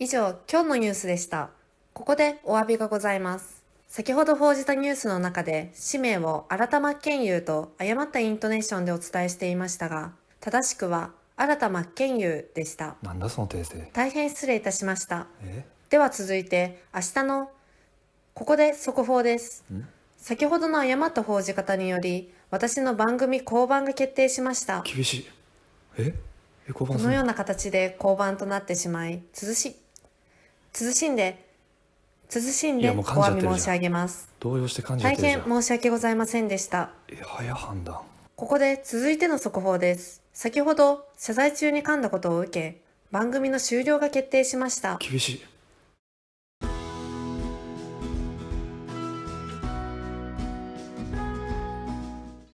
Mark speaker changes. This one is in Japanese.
Speaker 1: 以上、今日のニュースでした。ここでお詫びがございます。先ほど報じたニュースの中で、氏名を新田真剣佑と誤ったイントネーションでお伝えしていましたが、正しくは新田真剣佑でした。なん
Speaker 2: だその訂正。
Speaker 1: 大変失礼いたしました。では続いて、明日の、ここで速報です。先ほどの誤った報じ方により、私の番組降板が決定しました。
Speaker 3: 厳しい。えこのよう
Speaker 1: な形で降板となってしまい、涼しい。謹んで、謹んでお詫び申し上げます。
Speaker 3: 動揺して感じ大変
Speaker 1: 申し訳ございませんでした。
Speaker 3: 早判断。
Speaker 1: ここで続いての速報です。先ほど謝罪中に噛んだことを受け、番組の終了が決定しました。
Speaker 3: 厳しい。